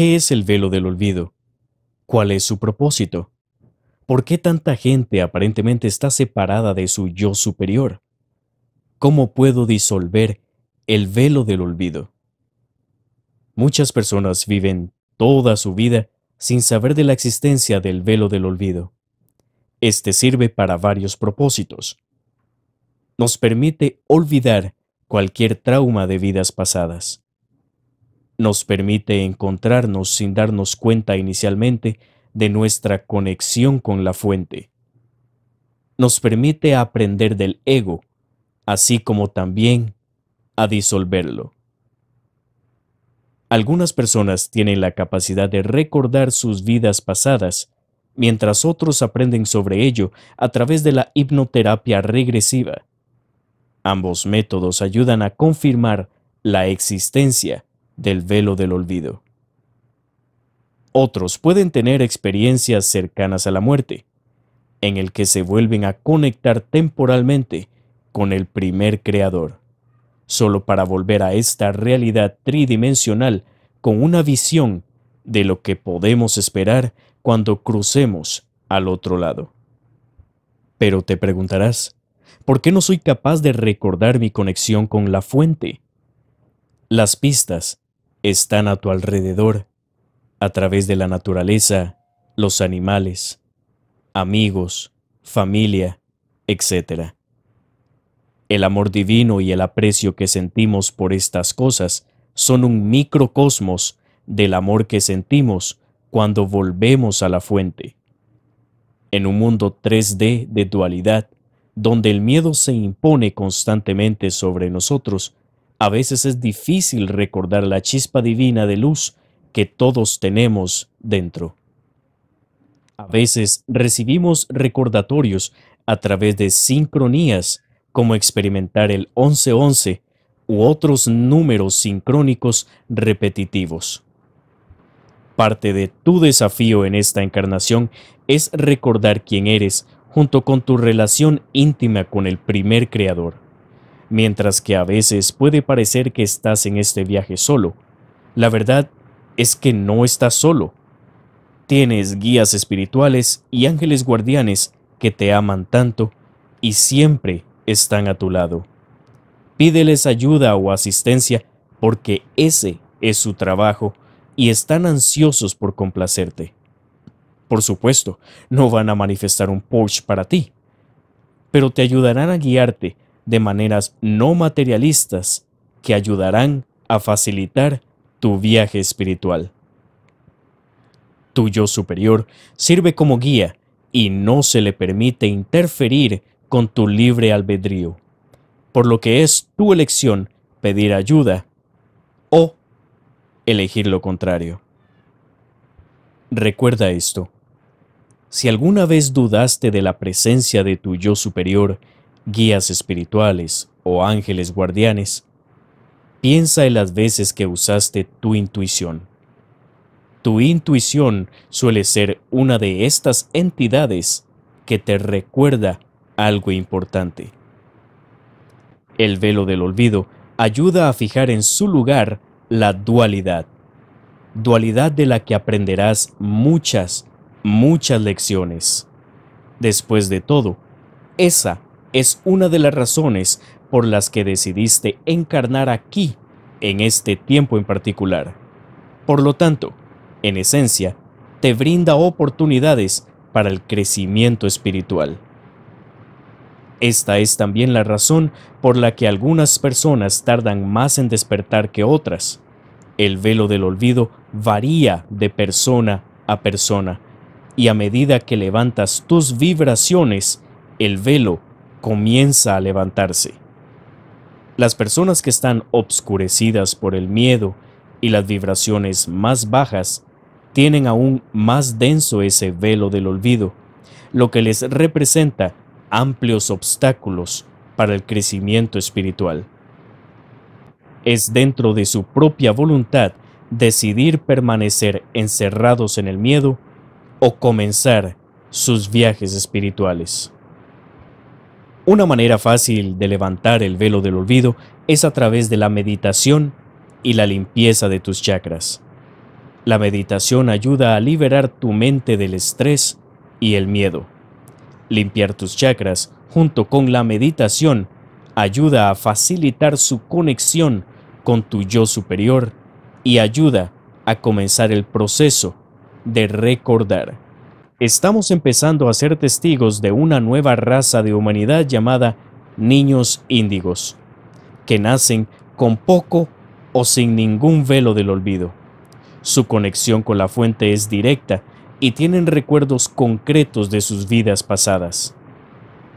¿Qué es el velo del olvido? ¿Cuál es su propósito? ¿Por qué tanta gente aparentemente está separada de su yo superior? ¿Cómo puedo disolver el velo del olvido? Muchas personas viven toda su vida sin saber de la existencia del velo del olvido. Este sirve para varios propósitos. Nos permite olvidar cualquier trauma de vidas pasadas nos permite encontrarnos sin darnos cuenta inicialmente de nuestra conexión con la fuente. Nos permite aprender del ego, así como también a disolverlo. Algunas personas tienen la capacidad de recordar sus vidas pasadas, mientras otros aprenden sobre ello a través de la hipnoterapia regresiva. Ambos métodos ayudan a confirmar la existencia del velo del olvido. Otros pueden tener experiencias cercanas a la muerte, en el que se vuelven a conectar temporalmente con el primer creador, solo para volver a esta realidad tridimensional con una visión de lo que podemos esperar cuando crucemos al otro lado. Pero te preguntarás, ¿por qué no soy capaz de recordar mi conexión con la fuente? Las pistas están a tu alrededor, a través de la naturaleza, los animales, amigos, familia, etc. El amor divino y el aprecio que sentimos por estas cosas son un microcosmos del amor que sentimos cuando volvemos a la fuente. En un mundo 3D de dualidad, donde el miedo se impone constantemente sobre nosotros, a veces es difícil recordar la chispa divina de luz que todos tenemos dentro. A veces recibimos recordatorios a través de sincronías, como experimentar el 1111 u otros números sincrónicos repetitivos. Parte de tu desafío en esta encarnación es recordar quién eres junto con tu relación íntima con el primer creador. Mientras que a veces puede parecer que estás en este viaje solo, la verdad es que no estás solo. Tienes guías espirituales y ángeles guardianes que te aman tanto y siempre están a tu lado. Pídeles ayuda o asistencia porque ese es su trabajo y están ansiosos por complacerte. Por supuesto, no van a manifestar un Porsche para ti, pero te ayudarán a guiarte de maneras no materialistas que ayudarán a facilitar tu viaje espiritual. Tu yo superior sirve como guía y no se le permite interferir con tu libre albedrío, por lo que es tu elección pedir ayuda o elegir lo contrario. Recuerda esto. Si alguna vez dudaste de la presencia de tu yo superior guías espirituales o ángeles guardianes, piensa en las veces que usaste tu intuición. Tu intuición suele ser una de estas entidades que te recuerda algo importante. El velo del olvido ayuda a fijar en su lugar la dualidad, dualidad de la que aprenderás muchas, muchas lecciones. Después de todo, esa es una de las razones por las que decidiste encarnar aquí, en este tiempo en particular. Por lo tanto, en esencia, te brinda oportunidades para el crecimiento espiritual. Esta es también la razón por la que algunas personas tardan más en despertar que otras. El velo del olvido varía de persona a persona, y a medida que levantas tus vibraciones, el velo comienza a levantarse. Las personas que están obscurecidas por el miedo y las vibraciones más bajas tienen aún más denso ese velo del olvido, lo que les representa amplios obstáculos para el crecimiento espiritual. Es dentro de su propia voluntad decidir permanecer encerrados en el miedo o comenzar sus viajes espirituales. Una manera fácil de levantar el velo del olvido es a través de la meditación y la limpieza de tus chakras. La meditación ayuda a liberar tu mente del estrés y el miedo. Limpiar tus chakras junto con la meditación ayuda a facilitar su conexión con tu yo superior y ayuda a comenzar el proceso de recordar estamos empezando a ser testigos de una nueva raza de humanidad llamada niños índigos, que nacen con poco o sin ningún velo del olvido. Su conexión con la fuente es directa y tienen recuerdos concretos de sus vidas pasadas.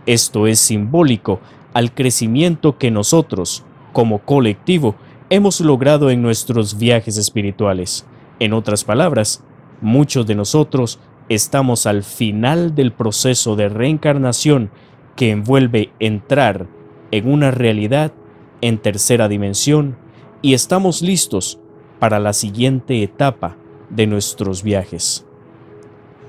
Esto es simbólico al crecimiento que nosotros, como colectivo, hemos logrado en nuestros viajes espirituales. En otras palabras, muchos de nosotros Estamos al final del proceso de reencarnación que envuelve entrar en una realidad en tercera dimensión y estamos listos para la siguiente etapa de nuestros viajes.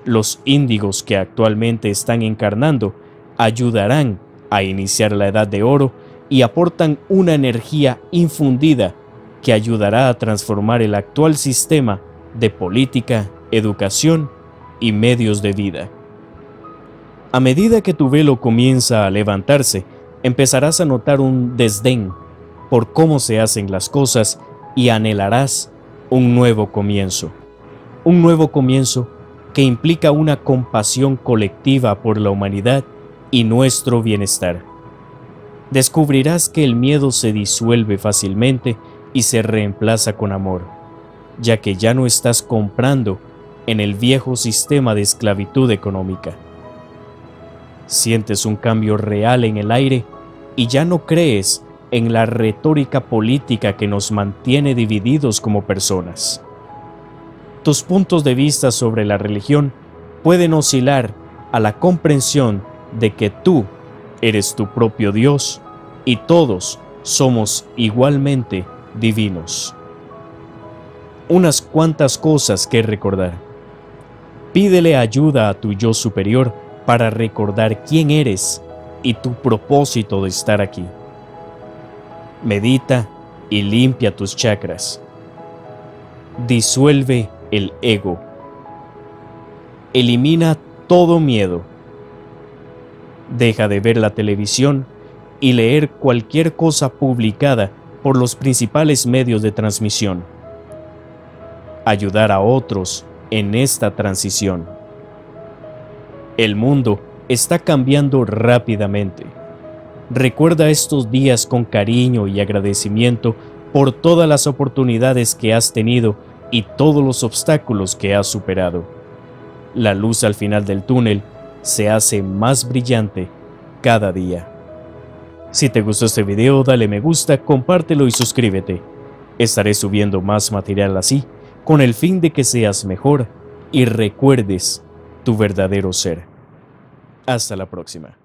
Los índigos que actualmente están encarnando ayudarán a iniciar la edad de oro y aportan una energía infundida que ayudará a transformar el actual sistema de política, educación y medios de vida. A medida que tu velo comienza a levantarse, empezarás a notar un desdén por cómo se hacen las cosas y anhelarás un nuevo comienzo. Un nuevo comienzo que implica una compasión colectiva por la humanidad y nuestro bienestar. Descubrirás que el miedo se disuelve fácilmente y se reemplaza con amor, ya que ya no estás comprando en el viejo sistema de esclavitud económica. Sientes un cambio real en el aire y ya no crees en la retórica política que nos mantiene divididos como personas. Tus puntos de vista sobre la religión pueden oscilar a la comprensión de que tú eres tu propio Dios y todos somos igualmente divinos. Unas cuantas cosas que recordar. Pídele ayuda a tu yo superior para recordar quién eres y tu propósito de estar aquí. Medita y limpia tus chakras. Disuelve el ego. Elimina todo miedo. Deja de ver la televisión y leer cualquier cosa publicada por los principales medios de transmisión. Ayudar a otros en esta transición. El mundo está cambiando rápidamente. Recuerda estos días con cariño y agradecimiento por todas las oportunidades que has tenido y todos los obstáculos que has superado. La luz al final del túnel se hace más brillante cada día. Si te gustó este video, dale me gusta, compártelo y suscríbete. Estaré subiendo más material así con el fin de que seas mejor y recuerdes tu verdadero ser. Hasta la próxima.